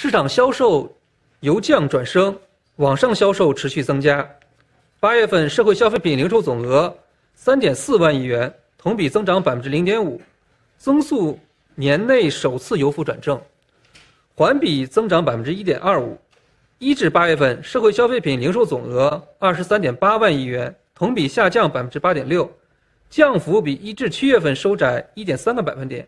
市场销售由降转升，网上销售持续增加。八月份社会消费品零售总额三点四万亿元，同比增长百分之零点五，增速年内首次由负转正，环比增长百分之一点二五。一至八月份社会消费品零售总额二十三点八万亿元，同比下降百分之八点六，降幅比一至七月份收窄一点三个百分点。